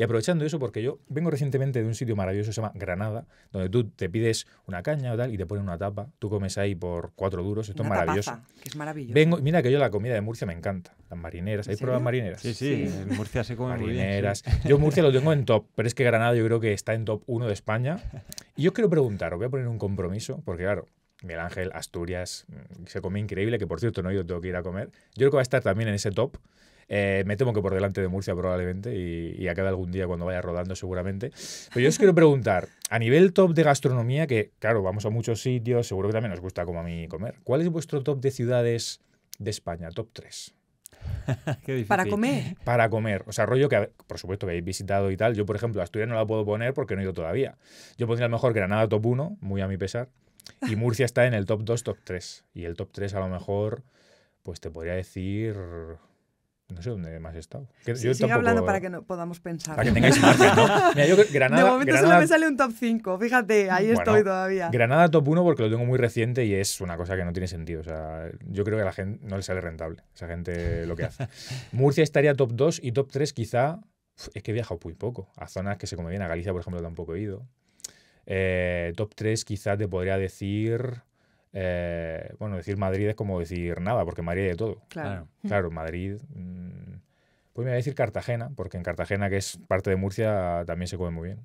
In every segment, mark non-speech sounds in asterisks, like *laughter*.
Y aprovechando eso, porque yo vengo recientemente de un sitio maravilloso, se llama Granada, donde tú te pides una caña o tal y te ponen una tapa, tú comes ahí por cuatro duros, esto es maravilloso. que es maravilloso. Vengo, mira que yo la comida de Murcia me encanta, las marineras, ¿hay pruebas marineras? Sí, sí, en Murcia se come marineras. Muy bien, Yo Murcia lo tengo en top, pero es que Granada yo creo que está en top uno de España. Y yo quiero preguntar, os voy a poner un compromiso, porque claro, Miguel Ángel, Asturias, mm, se come increíble, que por cierto no yo tengo que ir a comer. Yo creo que va a estar también en ese top. Eh, me temo que por delante de Murcia probablemente y, y acabe algún día cuando vaya rodando seguramente. Pero yo os quiero preguntar, a nivel top de gastronomía, que claro, vamos a muchos sitios, seguro que también os gusta como a mí comer, ¿cuál es vuestro top de ciudades de España, top 3? *laughs* Para comer. Para comer. O sea, rollo que, por supuesto, que habéis visitado y tal. Yo, por ejemplo, Asturias no la puedo poner porque no he ido todavía. Yo pondría a lo mejor Granada top 1, muy a mi pesar. Y Murcia está en el top 2, top 3. Y el top 3 a lo mejor, pues te podría decir no sé dónde más he estado. hablando para que no podamos pensar. Para que tengáis *laughs* margen, ¿no? Granada, de momento solo me sale un top 5, fíjate, ahí estoy todavía. Granada top 1 porque lo tengo muy reciente y es una cosa que no tiene sentido. O sea, yo creo que a la gente no le sale rentable, esa gente lo que hace. *laughs* Murcia estaría top 2 y top 3 quizá... Es que he viajado muy poco. A zonas que se come A Galicia, por ejemplo, tampoco he ido. Eh, top 3 quizá te podría decir... Eh, bueno, decir Madrid es como decir nada, porque Madrid hay de todo. Claro. Madrid. Mm, pues me voy a decir Cartagena, porque en Cartagena, que es parte de Murcia, también se come muy bien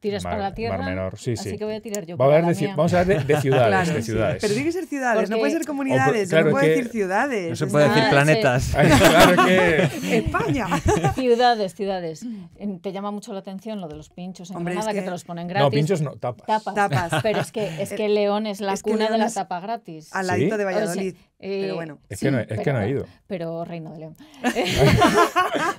tiras por para la tierra. sí, sí. Así que voy a tirar yo. Vamos a hablar de, *laughs* ciudades. ciudades. Pero tiene que ser ciudades, no puede ser comunidades, no claro no puede decir ciudades. No se puede decir planetas. *laughs* *laughs* España. ciudades, ciudades. Mm. Te llama mucho la atención lo de los pinchos en Hombre, que... te los ponen gratis. No, pinchos no, tapas. Tapas. Pero es que, es que León es la cuna de la tapa gratis. Al ladito de Valladolid pero eh, bueno. Es, que no, es he ido. Pero Reino de León. *laughs*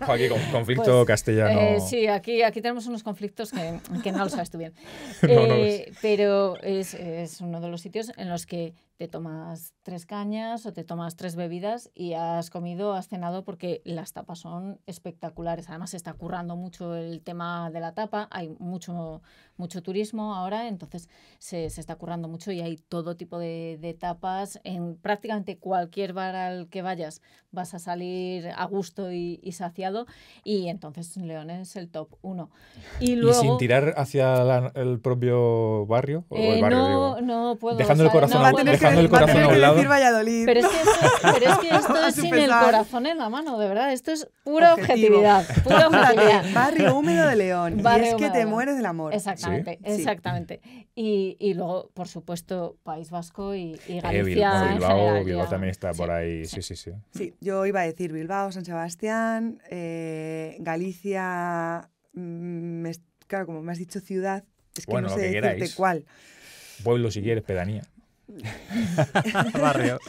aquí con conflicto pues, castellano. Eh, sí, aquí, aquí tenemos unos conflictos que, no lo sabes tú bien. *laughs* Eh, pero es, uno de los sitios en los que te tomas tres cañas o te tomas tres bebidas y has comido, has cenado porque las tapas son espectaculares. Además se está currando mucho el tema de la tapa, hay mucho, mucho turismo ahora, entonces se, se está currando mucho y hay todo tipo de, tapas. En prácticamente cualquier bar al que vayas vas a salir a gusto y, saciado y entonces León es el top uno. Y, sin tirar hacia el propio barrio? Eh, no, no puedo. Dejando el corazón a Decir Valladolid. Pero, es que esto, es que *laughs* esto sin el corazón en la mano, de verdad. Esto es pura objetividad. Pura *laughs* objetividad. Barrio húmedo de León. y es que te mueres del amor. Exactamente, exactamente. Y, luego, por supuesto, País Vasco y, eh, Galicia. Bilbao, también está por ahí. Sí, sí, sí, sí. yo iba a decir Bilbao, San Sebastián, eh, Galicia. Mm, claro, como me has dicho ciudad, es que bueno, no sé decirte cuál. Pueblo si quieres, pedanía. *laughs* Barrio.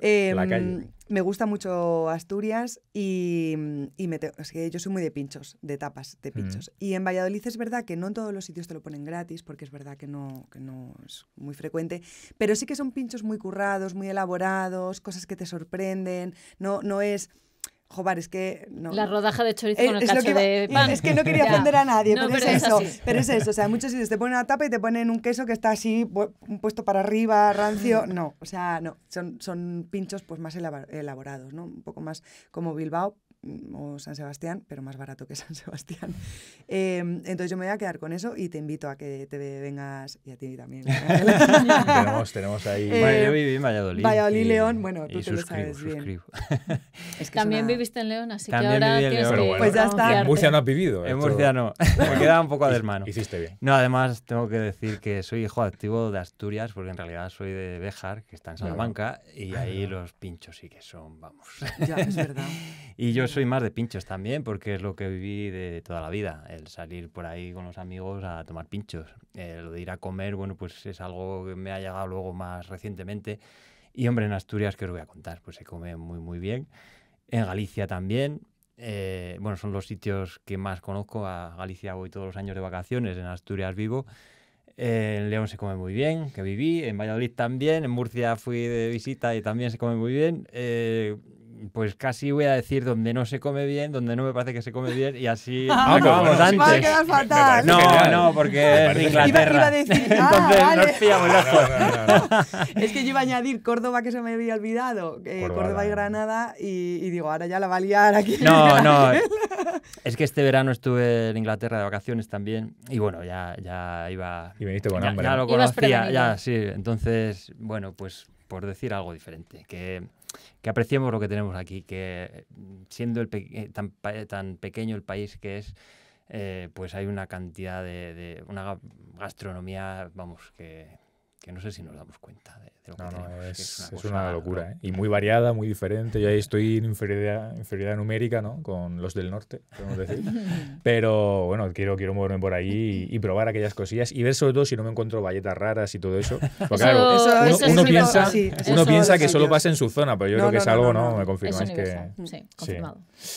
Em, me gusta mucho Asturias y, me que yo soy muy de pinchos, de tapas, de pinchos. Y en Valladolid es verdad que no en todos los sitios te lo ponen gratis, porque es verdad que no, no es muy frecuente, pero sí que son pinchos muy currados, muy elaborados, cosas que te sorprenden. No, no es Jobar, es que no. La rodaja de chorizo es, eh, con el cacho de pan. Es que no quería *laughs* ofender a nadie, pero, es, eso. pero es eso. O sea, muchos sitios te ponen una tapa y te ponen un queso que está así, puesto para arriba, rancio. No, o sea, no. Son, son pinchos pues más elaborados, ¿no? Un poco más como Bilbao, Mm, o San Sebastián, pero más barato que *laughs* San Sebastián. Em, entonces yo me voy a quedar con eso y te invito a que te vengas, y a ti también. *laughs* tenemos, ahí... Bueno, *laughs* eh, yo viví en Valladolid. Valladolid, León, bueno, tú te lo sabes bien. es que también viviste en León, así que ahora pues ya está. En Murcia no has vivido. En Murcia no, me queda un poco de hermano. Hiciste bien. No, además tengo que decir que soy hijo activo de Asturias, porque en realidad soy de Béjar, que está en Salamanca, y ahí los pinchos sí que son, vamos. Ya, es verdad. y yo soy más de pinchos también, porque es lo que viví de toda la vida, el salir por ahí con los amigos a tomar pinchos. Eh, lo de ir a comer, bueno, pues es algo que me ha llegado luego más recientemente. Y hombre, en Asturias, que os voy a contar? Pues se come muy, muy bien. En Galicia también. Eh, bueno, son los sitios que más conozco. A Galicia voy todos los años de vacaciones, en Asturias vivo. Eh, en León se come muy bien, que viví. En Valladolid también. En Murcia fui de visita y también se come muy bien. Eh, pues casi voy a decir donde no se come bien, donde no me parece que se come bien y así acabamos *laughs* ah, antes. No, no, porque es *laughs* es que yo iba a añadir Córdoba que se me había olvidado, eh, Córdoba, y Granada y, digo, ahora ya la va a aquí. No, *laughs* no. es que este verano estuve en Inglaterra de vacaciones también y bueno, ya, ya iba... Y viniste con hambre. Ya, lo conocía, ya, sí. Entonces, bueno, pues por decir algo diferente, que que apreciemos lo que tenemos aquí, que mm, siendo el eh, tan, eh, tan pequeño el país que es, eh, pues hay una cantidad de, una gastronomía, vamos, que que no sé si nos damos cuenta de, lo que Es, una, locura. ¿eh? Y muy variada, muy diferente. Yo ahí estoy en inferioridad, numérica, ¿no? Con los del norte, podemos decir. *laughs* Pero bueno, quiero, quiero moverme por ahí y, probar aquellas cosillas y ver sobre todo si no me encuentro valletas raras y todo eso. *laughs* Porque claro, uno, piensa, uno piensa que solo pasa en su zona, pero yo creo que es algo, ¿no? Me confirmáis que... Sí, confirmado.